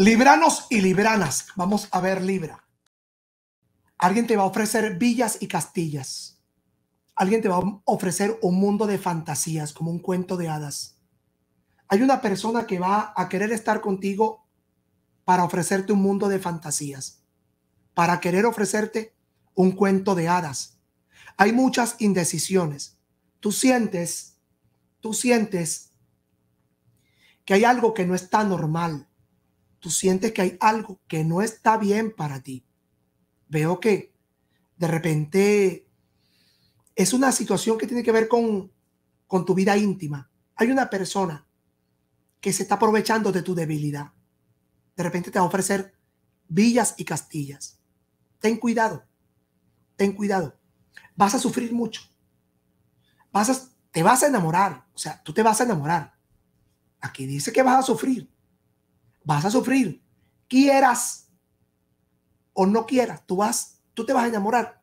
Libranos y libranas. Vamos a ver Libra. Alguien te va a ofrecer villas y castillas. Alguien te va a ofrecer un mundo de fantasías, como un cuento de hadas. Hay una persona que va a querer estar contigo para ofrecerte un mundo de fantasías, para querer ofrecerte un cuento de hadas. Hay muchas indecisiones. Tú sientes, tú sientes que hay algo que no está normal tú sientes que hay algo que no está bien para ti. Veo que de repente es una situación que tiene que ver con, con tu vida íntima. Hay una persona que se está aprovechando de tu debilidad. De repente te va a ofrecer villas y castillas. Ten cuidado, ten cuidado. Vas a sufrir mucho. Vas a, te vas a enamorar, o sea, tú te vas a enamorar. Aquí dice que vas a sufrir vas a sufrir. Quieras o no quieras, tú vas, tú te vas a enamorar.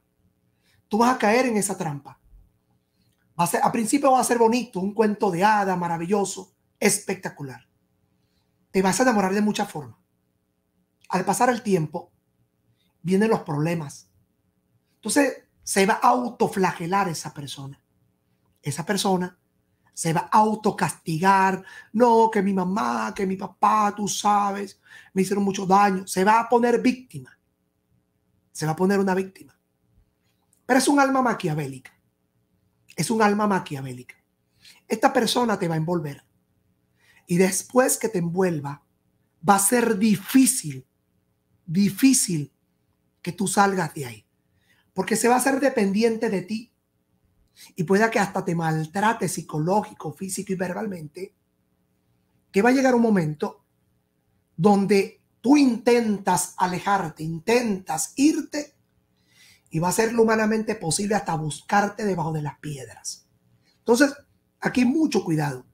Tú vas a caer en esa trampa. Va a, a principio va a ser bonito, un cuento de hada maravilloso, espectacular. Te vas a enamorar de muchas formas. Al pasar el tiempo, vienen los problemas. Entonces, se va a autoflagelar esa persona. Esa persona se va a autocastigar, no, que mi mamá, que mi papá, tú sabes, me hicieron mucho daño, se va a poner víctima, se va a poner una víctima. Pero es un alma maquiavélica, es un alma maquiavélica. Esta persona te va a envolver y después que te envuelva, va a ser difícil, difícil que tú salgas de ahí, porque se va a ser dependiente de ti y pueda que hasta te maltrate psicológico, físico y verbalmente, que va a llegar un momento donde tú intentas alejarte, intentas irte y va a ser lo humanamente posible hasta buscarte debajo de las piedras. Entonces, aquí mucho cuidado.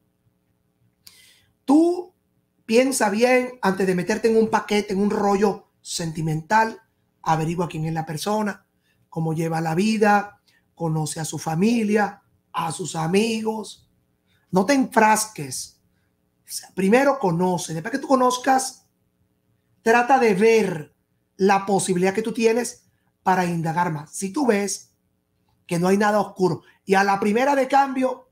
Tú piensa bien antes de meterte en un paquete, en un rollo sentimental, averigua quién es la persona, cómo lleva la vida, conoce a su familia, a sus amigos. No te enfrasques. primero conoce, después que tú conozcas, trata de ver la posibilidad que tú tienes para indagar más. Si tú ves que no hay nada oscuro y a la primera de cambio,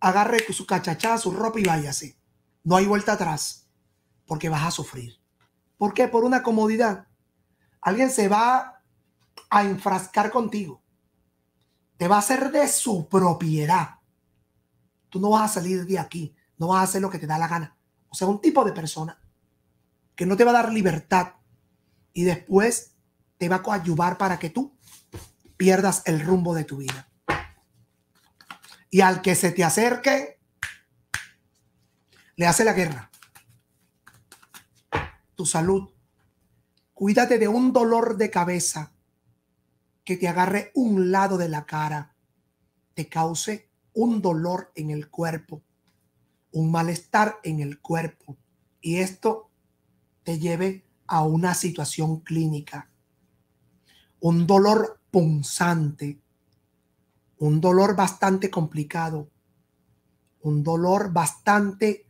agarre su cachachá, su ropa y váyase. No hay vuelta atrás porque vas a sufrir. ¿Por qué? Por una comodidad. Alguien se va a enfrascar contigo te va a ser de su propiedad. Tú no vas a salir de aquí, no vas a hacer lo que te da la gana. O sea, un tipo de persona que no te va a dar libertad y después te va a coadyuvar para que tú pierdas el rumbo de tu vida. Y al que se te acerque, le hace la guerra. Tu salud. Cuídate de un dolor de cabeza que te agarre un lado de la cara, te cause un dolor en el cuerpo, un malestar en el cuerpo, y esto te lleve a una situación clínica, un dolor punzante, un dolor bastante complicado, un dolor bastante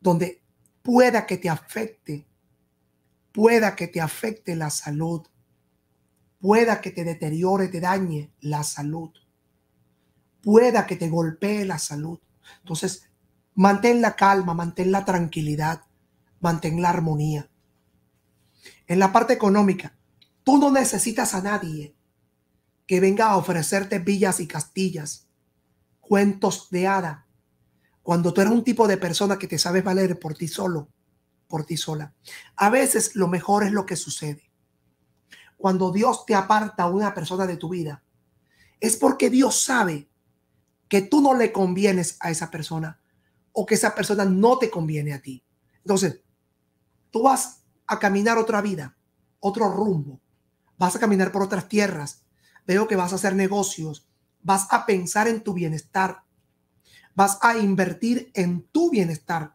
donde pueda que te afecte, pueda que te afecte la salud, pueda que te deteriore, te dañe la salud, pueda que te golpee la salud. Entonces, mantén la calma, mantén la tranquilidad, mantén la armonía. En la parte económica, tú no necesitas a nadie que venga a ofrecerte villas y castillas, cuentos de hada, cuando tú eres un tipo de persona que te sabes valer por ti solo, por ti sola. A veces lo mejor es lo que sucede cuando Dios te aparta a una persona de tu vida, es porque Dios sabe que tú no le convienes a esa persona o que esa persona no te conviene a ti. Entonces, tú vas a caminar otra vida, otro rumbo, vas a caminar por otras tierras, veo que vas a hacer negocios, vas a pensar en tu bienestar, vas a invertir en tu bienestar,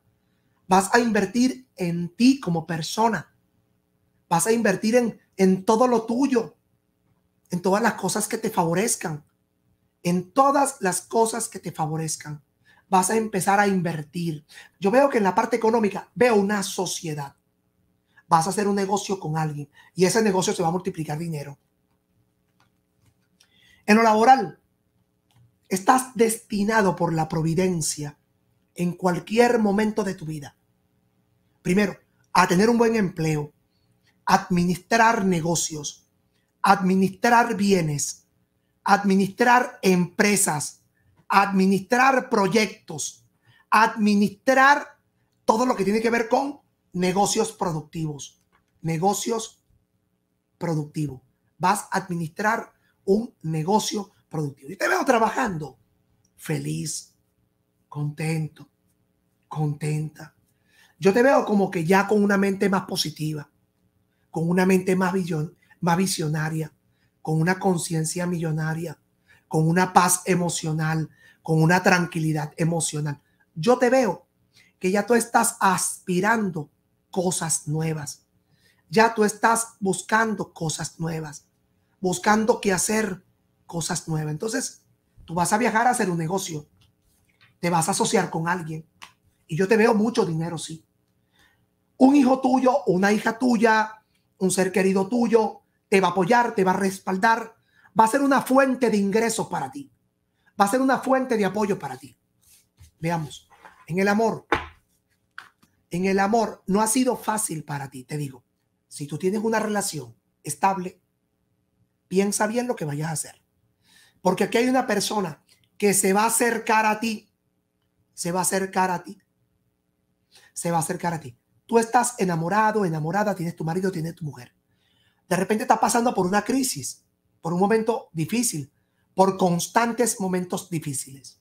vas a invertir en ti como persona, vas a invertir en en todo lo tuyo, en todas las cosas que te favorezcan, en todas las cosas que te favorezcan. Vas a empezar a invertir. Yo veo que en la parte económica veo una sociedad. Vas a hacer un negocio con alguien y ese negocio se va a multiplicar dinero. En lo laboral, estás destinado por la providencia en cualquier momento de tu vida. Primero, a tener un buen empleo administrar negocios, administrar bienes, administrar empresas, administrar proyectos, administrar todo lo que tiene que ver con negocios productivos. Negocios productivos. Vas a administrar un negocio productivo. Y te veo trabajando feliz, contento, contenta. Yo te veo como que ya con una mente más positiva con una mente más, más visionaria, con una conciencia millonaria, con una paz emocional, con una tranquilidad emocional. Yo te veo que ya tú estás aspirando cosas nuevas. Ya tú estás buscando cosas nuevas, buscando qué hacer cosas nuevas. Entonces, tú vas a viajar a hacer un negocio, te vas a asociar con alguien y yo te veo mucho dinero, sí. Un hijo tuyo, una hija tuya, un ser querido tuyo te va a apoyar, te va a respaldar, va a ser una fuente de ingresos para ti, va a ser una fuente de apoyo para ti. Veamos, en el amor, en el amor no ha sido fácil para ti, te digo, si tú tienes una relación estable, piensa bien lo que vayas a hacer, porque aquí hay una persona que se va a acercar a ti, se va a acercar a ti, se va a acercar a ti. Tú estás enamorado, enamorada, tienes tu marido, tienes tu mujer. De repente estás pasando por una crisis, por un momento difícil, por constantes momentos difíciles.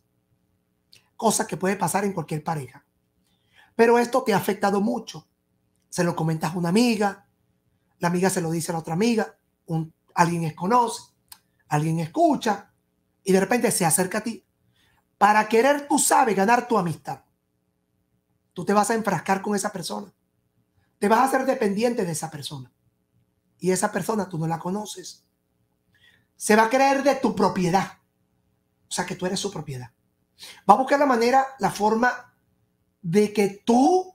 Cosa que puede pasar en cualquier pareja. Pero esto te ha afectado mucho. Se lo comentas a una amiga, la amiga se lo dice a la otra amiga, alguien es conoce, alguien escucha y de repente se acerca a ti. Para querer tú sabes ganar tu amistad. Tú te vas a enfrascar con esa persona te vas a hacer dependiente de esa persona. Y esa persona tú no la conoces. Se va a creer de tu propiedad. O sea, que tú eres su propiedad. Va a buscar la manera, la forma de que tú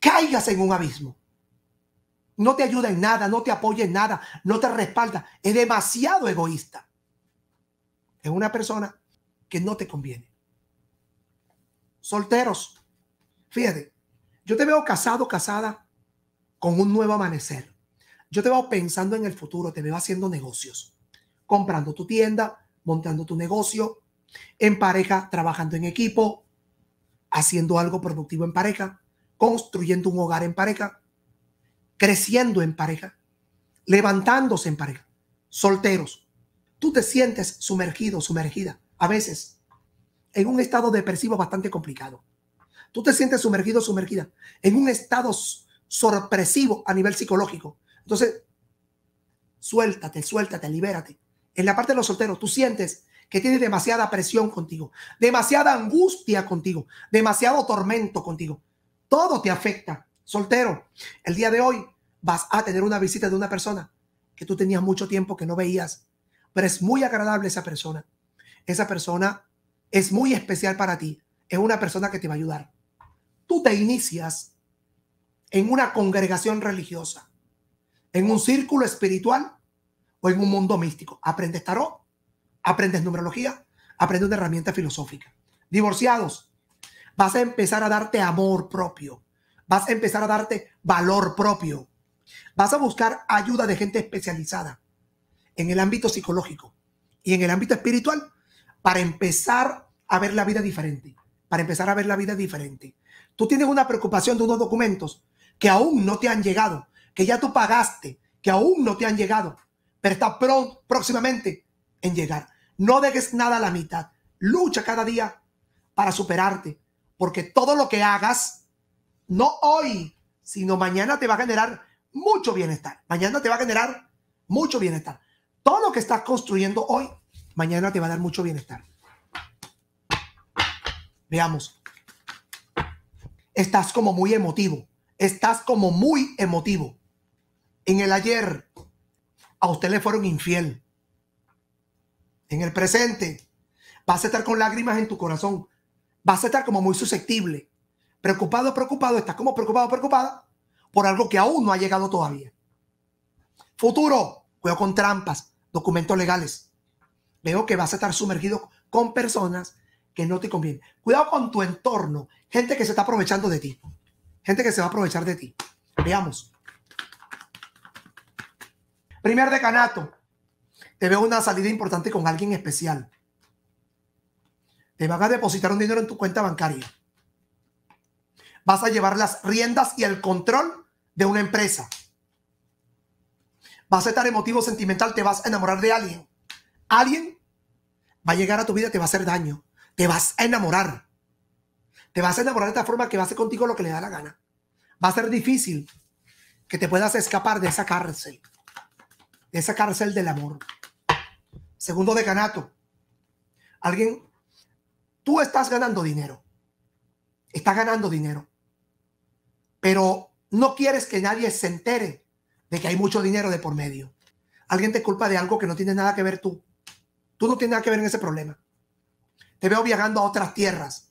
caigas en un abismo. No te ayuda en nada, no te apoya en nada, no te respalda. Es demasiado egoísta. Es una persona que no te conviene. Solteros, fíjate, yo te veo casado, casada, con un nuevo amanecer. Yo te veo pensando en el futuro, te veo haciendo negocios, comprando tu tienda, montando tu negocio, en pareja, trabajando en equipo, haciendo algo productivo en pareja, construyendo un hogar en pareja, creciendo en pareja, levantándose en pareja, solteros. Tú te sientes sumergido, sumergida, a veces, en un estado depresivo bastante complicado. Tú te sientes sumergido, sumergida, en un estado sorpresivo a nivel psicológico. Entonces, suéltate, suéltate, libérate. En la parte de los solteros, tú sientes que tienes demasiada presión contigo, demasiada angustia contigo, demasiado tormento contigo. Todo te afecta. Soltero, el día de hoy vas a tener una visita de una persona que tú tenías mucho tiempo que no veías, pero es muy agradable esa persona. Esa persona es muy especial para ti. Es una persona que te va a ayudar tú te inicias en una congregación religiosa, en un círculo espiritual o en un mundo místico. Aprendes tarot, aprendes numerología, aprendes una herramienta filosófica. Divorciados, vas a empezar a darte amor propio, vas a empezar a darte valor propio, vas a buscar ayuda de gente especializada en el ámbito psicológico y en el ámbito espiritual para empezar a ver la vida diferente, para empezar a ver la vida diferente tú tienes una preocupación de unos documentos que aún no te han llegado, que ya tú pagaste, que aún no te han llegado, pero está próximamente en llegar. No dejes nada a la mitad. Lucha cada día para superarte, porque todo lo que hagas, no hoy, sino mañana te va a generar mucho bienestar. Mañana te va a generar mucho bienestar. Todo lo que estás construyendo hoy, mañana te va a dar mucho bienestar. Veamos. Estás como muy emotivo. Estás como muy emotivo. En el ayer, a usted le fueron infiel. En el presente, vas a estar con lágrimas en tu corazón. Vas a estar como muy susceptible. Preocupado, preocupado. Estás como preocupado, preocupada por algo que aún no ha llegado todavía. Futuro, cuidado con trampas, documentos legales. Veo que vas a estar sumergido con personas que no te conviene. Cuidado con tu entorno, gente que se está aprovechando de ti, gente que se va a aprovechar de ti. Veamos. Primer decanato, te veo una salida importante con alguien especial. Te van a depositar un dinero en tu cuenta bancaria. Vas a llevar las riendas y el control de una empresa. Vas a estar emotivo, sentimental, te vas a enamorar de alguien. Alguien va a llegar a tu vida, te va a hacer daño. Te vas a enamorar. Te vas a enamorar de esta forma que va a hacer contigo lo que le da la gana. Va a ser difícil que te puedas escapar de esa cárcel, de esa cárcel del amor. Segundo decanato, alguien, tú estás ganando dinero, estás ganando dinero, pero no quieres que nadie se entere de que hay mucho dinero de por medio. Alguien te culpa de algo que no tiene nada que ver tú. Tú no tienes nada que ver en ese problema. Te veo viajando a otras tierras.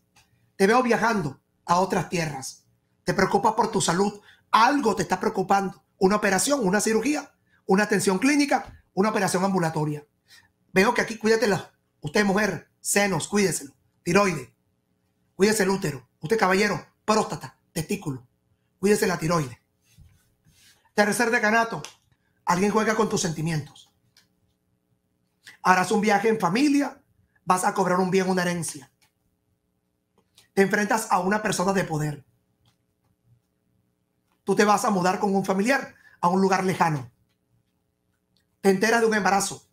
Te veo viajando a otras tierras. Te preocupas por tu salud. Algo te está preocupando. Una operación, una cirugía, una atención clínica, una operación ambulatoria. Veo que aquí la Usted mujer, senos, cuídeselo. Tiroide, cuídese el útero. Usted caballero, próstata, testículo. Cuídese la tiroide. Tercer canato. alguien juega con tus sentimientos. Harás un viaje en familia vas a cobrar un bien, una herencia. Te enfrentas a una persona de poder. Tú te vas a mudar con un familiar a un lugar lejano. Te enteras de un embarazo.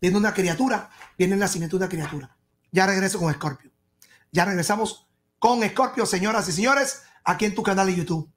Viene una criatura, viene el nacimiento de una criatura. Ya regreso con Scorpio. Ya regresamos con Scorpio, señoras y señores, aquí en tu canal de YouTube.